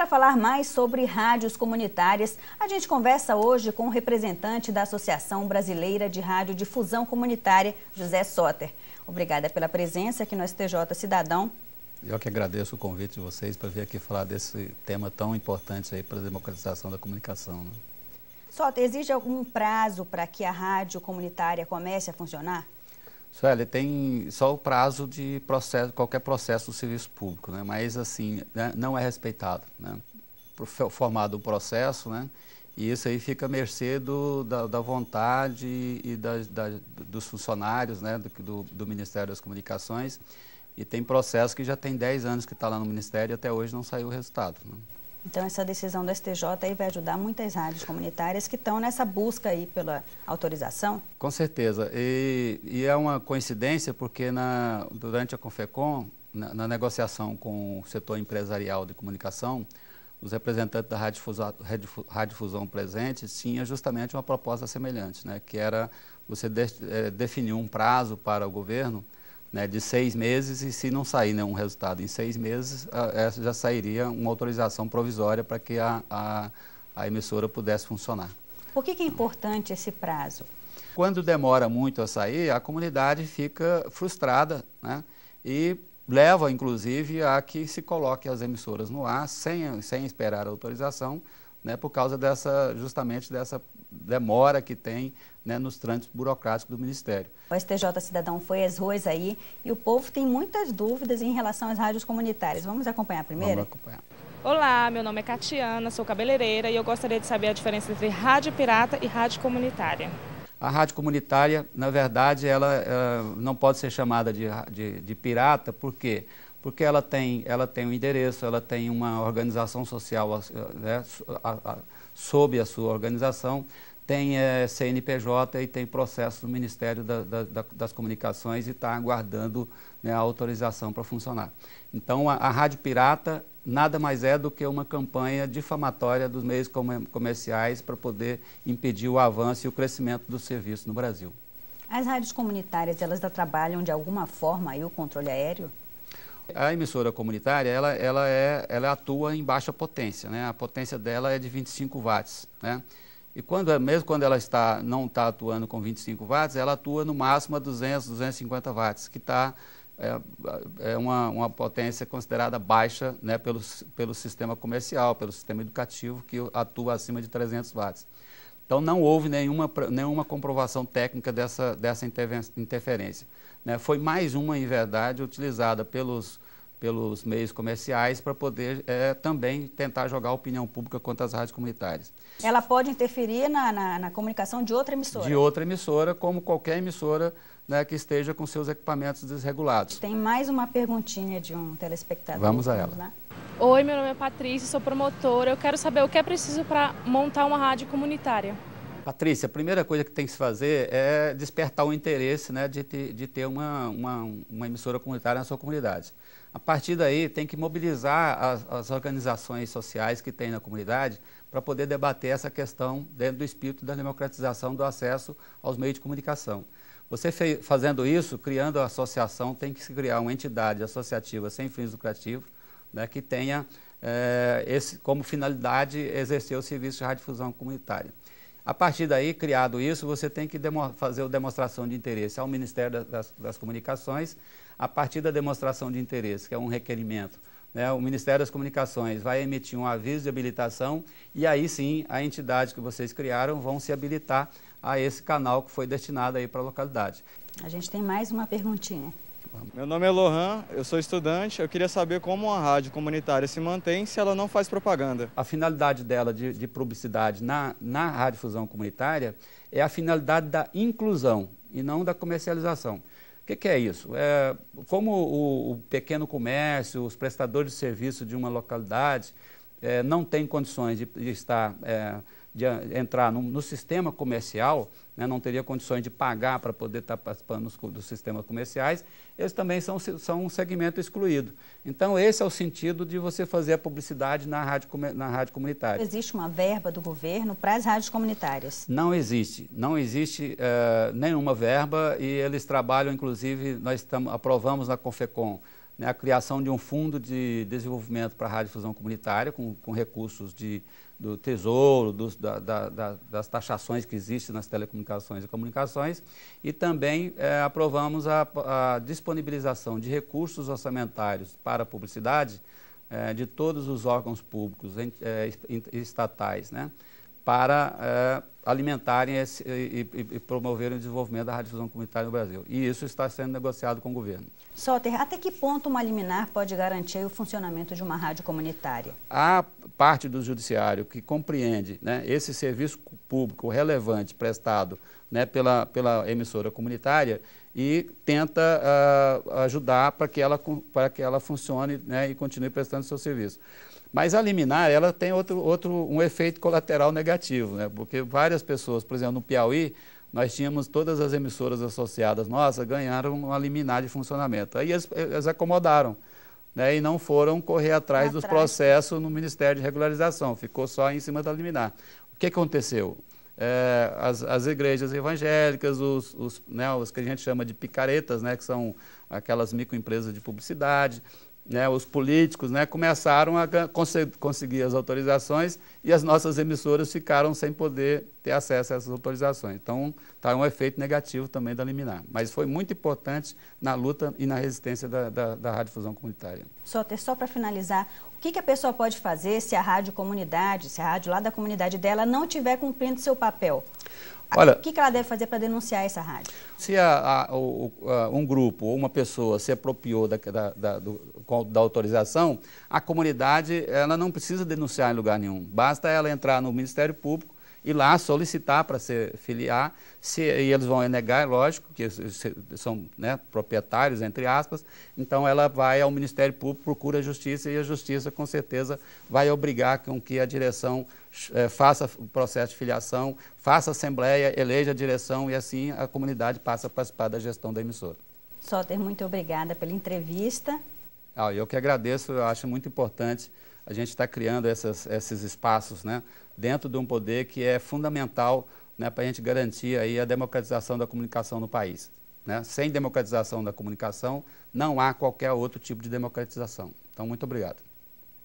para falar mais sobre rádios comunitárias, a gente conversa hoje com o representante da Associação Brasileira de Rádio Difusão Comunitária, José Soter. Obrigada pela presença aqui no STJ Cidadão. Eu que agradeço o convite de vocês para vir aqui falar desse tema tão importante aí para a democratização da comunicação. Né? Soter, exige algum prazo para que a rádio comunitária comece a funcionar? Sueli, tem só o prazo de processo, qualquer processo do serviço público, né? mas assim, né, não é respeitado. Né? Formado o processo, né? e isso aí fica à mercê do, da, da, vontade e da, da, dos funcionários né? do, do, Ministério das Comunicações. E tem processo que já tem 10 anos que está lá no Ministério e até hoje não saiu o resultado. Né? Então, essa decisão do STJ aí vai ajudar muitas rádios comunitárias que estão nessa busca aí pela autorização? Com certeza. E, e é uma coincidência porque na, durante a Confecom, na, na, negociação com o setor empresarial de comunicação, os representantes da radiodifusão, presentes presente justamente uma proposta semelhante, né? que era você de, é, definir um prazo para o governo né, de seis meses e se não sair nenhum resultado em seis meses, essa é, já sairia uma autorização provisória para que a, a, a, emissora pudesse funcionar. Por que, que é importante esse prazo? Quando demora muito a sair, a comunidade fica frustrada né, e leva, inclusive, a que se coloque as emissoras no ar sem, sem esperar a autorização, né, por causa dessa, justamente dessa demora que tem né, nos trâmites burocráticos do Ministério. O STJ Cidadão foi às ruas aí e o povo tem muitas dúvidas em relação às rádios comunitárias. Vamos acompanhar primeiro? Vamos acompanhar. Olá, meu nome é Catiana, sou cabeleireira e eu gostaria de saber a diferença entre rádio pirata e rádio comunitária. A rádio comunitária, na verdade, ela não pode ser chamada de, de, de pirata, por quê? Porque ela tem, ela tem um endereço, ela tem uma organização social eh, né, a, a, sob a sua organização, tem é, CNPJ e tem processo do Ministério da, da, da, das Comunicações e está aguardando né, a autorização para funcionar. Então, a, a, Rádio Pirata nada mais é do que uma campanha difamatória dos meios comerciais para poder impedir o avanço e o crescimento do serviço no Brasil. As rádios comunitárias, elas trabalham de alguma forma aí o controle aéreo? A emissora comunitária, ela, ela, é, ela atua em baixa potência, né? A potência dela é de 25 watts, né? E quando, mesmo quando ela está, não está atuando com 25 watts, ela atua no máximo a 200, 250 watts, que está é, é uma, uma, potência considerada baixa né, pelo, pelo sistema comercial, pelo sistema educativo, que atua acima de 300 watts. Então não houve nenhuma, nenhuma comprovação técnica dessa, dessa interferência. Né? Foi mais uma, em verdade, utilizada pelos, pelos meios comerciais para poder é, também tentar jogar a opinião pública contra as rádios comunitárias. Ela pode interferir na, na, na comunicação de outra emissora? De outra emissora, como qualquer emissora né, que esteja com seus equipamentos desregulados. Tem mais uma perguntinha de um telespectador. Vamos a ela. Vamos Oi, meu nome é Patrícia, sou promotora. Eu quero saber o que é preciso para montar uma rádio comunitária. Patrícia, a primeira coisa que tem que se fazer é despertar o interesse né, de, de ter uma, uma, uma, emissora comunitária na sua comunidade. A partir daí, tem que mobilizar as, as organizações sociais que tem na comunidade para poder debater essa questão dentro do espírito da democratização do acesso aos meios de comunicação. Você fez, fazendo isso, criando a associação, tem que se criar uma entidade associativa sem fins lucrativos, né, que tenha é, esse, como finalidade exercer o serviço de radiodifusão comunitária. A partir daí, criado isso, você tem que fazer a demonstração de interesse ao Ministério das, das, Comunicações. A partir da demonstração de interesse, que é um requerimento, né, o Ministério das Comunicações vai emitir um aviso de habilitação e aí sim a entidade que vocês criaram vão se habilitar a esse canal que foi destinado aí para a localidade. A gente tem mais uma perguntinha. Meu nome é Lohan, eu sou estudante. Eu queria saber como a rádio comunitária se mantém se ela não faz propaganda. A finalidade dela de, de publicidade na, na radiodifusão comunitária é a finalidade da inclusão e não da comercialização. O que, que é isso? É, como o, o pequeno comércio, os prestadores de serviço de uma localidade é, não tem condições de, de estar, é, de entrar no, no sistema comercial, né, não teria condições de pagar para poder estar participando dos, sistemas comerciais, eles também são, são um segmento excluído. Então, esse é o sentido de você fazer a publicidade na rádio, na rádio comunitária. Existe uma verba do governo para as rádios comunitárias? Não existe. Não existe é, nenhuma verba e eles trabalham, inclusive, nós tam, aprovamos na Confecom né, a criação de um fundo de desenvolvimento para a radiodifusão comunitária, com, com recursos de, do Tesouro, dos, da, da, da, das taxações que existem nas telecomunicações e comunicações, e também é, aprovamos a, a, disponibilização de recursos orçamentários para a publicidade é, de todos os órgãos públicos em, é, estatais, né, para é, alimentarem esse, e, e, e, promoverem o desenvolvimento da radiodifusão comunitária no Brasil. E isso está sendo negociado com o governo. Soter, até que ponto uma liminar pode garantir o funcionamento de uma rádio comunitária? A parte do judiciário que compreende né, esse serviço público relevante prestado né, pela, pela emissora comunitária e tenta uh, ajudar para que ela, para que ela funcione né, e continue prestando seu serviço. Mas a liminar, ela tem outro, outro, um efeito colateral negativo, né? porque vários várias pessoas. Por exemplo, no Piauí, nós tínhamos todas as emissoras associadas nossas ganharam uma liminar de funcionamento. Aí eles, eh, eles acomodaram né, e não foram correr atrás, atrás dos processos no Ministério de Regularização, ficou só em cima da liminar. O que aconteceu? É, as, as, igrejas evangélicas, os, os, né, os que a gente chama de picaretas, né, que são aquelas microempresas de publicidade, né, os políticos né, começaram a conseguir as autorizações e as nossas emissoras ficaram sem poder ter acesso a essas autorizações. Então, está um efeito negativo também da liminar. Mas foi muito importante na luta e na resistência da, da, da radiodifusão comunitária. Só, só para finalizar, o que, que, a pessoa pode fazer se a rádio comunidade, se a rádio lá da comunidade dela não estiver cumprindo seu papel? Olha, o que, que ela deve fazer para denunciar essa rádio? Se a, a, o, a, um grupo ou uma pessoa se apropriou da, da, da, do, da, autorização, a comunidade ela não precisa denunciar em lugar nenhum. Basta ela entrar no Ministério Público ir lá solicitar para se filiar, se, e eles vão negar, é lógico, que são né, proprietários, entre aspas, então ela vai ao Ministério Público, procura a Justiça, e a Justiça, com certeza, vai obrigar com que a direção eh, faça o processo de filiação, faça a assembleia, eleja a direção, e assim a comunidade passa a participar da gestão da emissora. Soter, muito obrigada pela entrevista. Ah, eu que agradeço, eu acho muito importante a gente está criando essas, esses espaços né, dentro de um poder que é fundamental né, para a gente garantir aí a democratização da comunicação no país. Né? Sem democratização da comunicação, não há qualquer outro tipo de democratização. Então, muito obrigado.